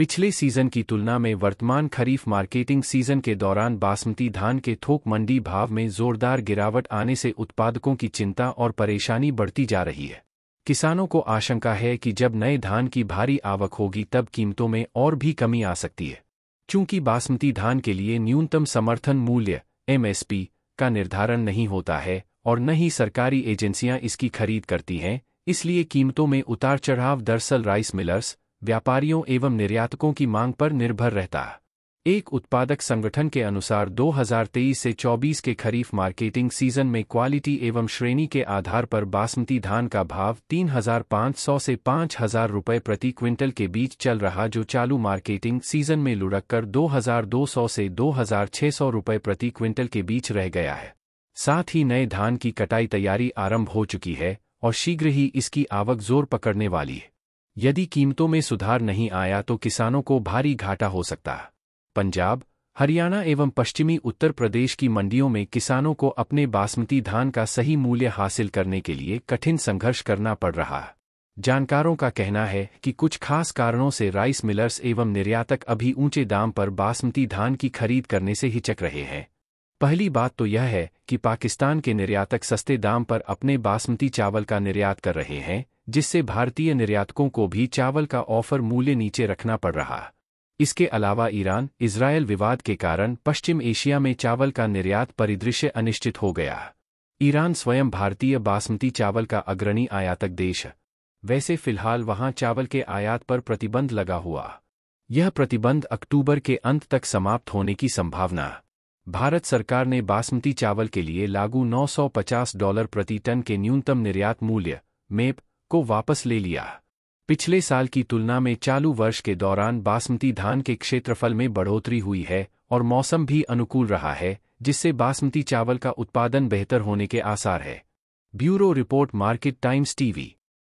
पिछले सीजन की तुलना में वर्तमान खरीफ मार्केटिंग सीजन के दौरान बासमती धान के थोक मंडी भाव में जोरदार गिरावट आने से उत्पादकों की चिंता और परेशानी बढ़ती जा रही है किसानों को आशंका है कि जब नए धान की भारी आवक होगी तब कीमतों में और भी कमी आ सकती है चूंकि बासमती धान के लिए न्यूनतम समर्थन मूल्य एमएसपी का निर्धारण नहीं होता है और न ही सरकारी एजेंसियां इसकी खरीद करती हैं इसलिए कीमतों में उतार चढ़ाव दरअसल राइस मिलर्स व्यापारियों एवं निर्यातकों की मांग पर निर्भर रहता है एक उत्पादक संगठन के अनुसार 2023 से 24 के खरीफ मार्केटिंग सीजन में क्वालिटी एवं श्रेणी के आधार पर बासमती धान का भाव 3,500 से 5,000 रुपये प्रति क्विंटल के बीच चल रहा जो चालू मार्केटिंग सीजन में लुढ़ककर 2,200 से 2,600 रुपये प्रति क्विंटल के बीच रह गया है साथ ही नए धान की कटाई तैयारी आरंभ हो चुकी है और शीघ्र ही इसकी आवक जोर पकड़ने वाली है यदि कीमतों में सुधार नहीं आया तो किसानों को भारी घाटा हो सकता है पंजाब हरियाणा एवं पश्चिमी उत्तर प्रदेश की मंडियों में किसानों को अपने बासमती धान का सही मूल्य हासिल करने के लिए कठिन संघर्ष करना पड़ रहा है जानकारों का कहना है कि कुछ खास कारणों से राइस मिलर्स एवं निर्यातक अभी ऊंचे दाम पर बासमती धान की खरीद करने से हिचक रहे हैं पहली बात तो यह है कि पाकिस्तान के निर्यातक सस्ते दाम पर अपने बासमती चावल का निर्यात कर रहे हैं जिससे भारतीय निर्यातकों को भी चावल का ऑफर मूल्य नीचे रखना पड़ रहा इसके अलावा ईरान इसराइल विवाद के कारण पश्चिम एशिया में चावल का निर्यात परिदृश्य अनिश्चित हो गया ईरान स्वयं भारतीय बासमती चावल का अग्रणी आयातक देश है वैसे फिलहाल वहां चावल के आयात पर प्रतिबंध लगा हुआ यह प्रतिबंध अक्टूबर के अंत तक समाप्त होने की संभावना भारत सरकार ने बासमती चावल के लिए लागू 950 डॉलर प्रति टन के न्यूनतम निर्यात मूल्य मेप को वापस ले लिया पिछले साल की तुलना में चालू वर्ष के दौरान बासमती धान के क्षेत्रफल में बढ़ोतरी हुई है और मौसम भी अनुकूल रहा है जिससे बासमती चावल का उत्पादन बेहतर होने के आसार है bureau report Market Times TV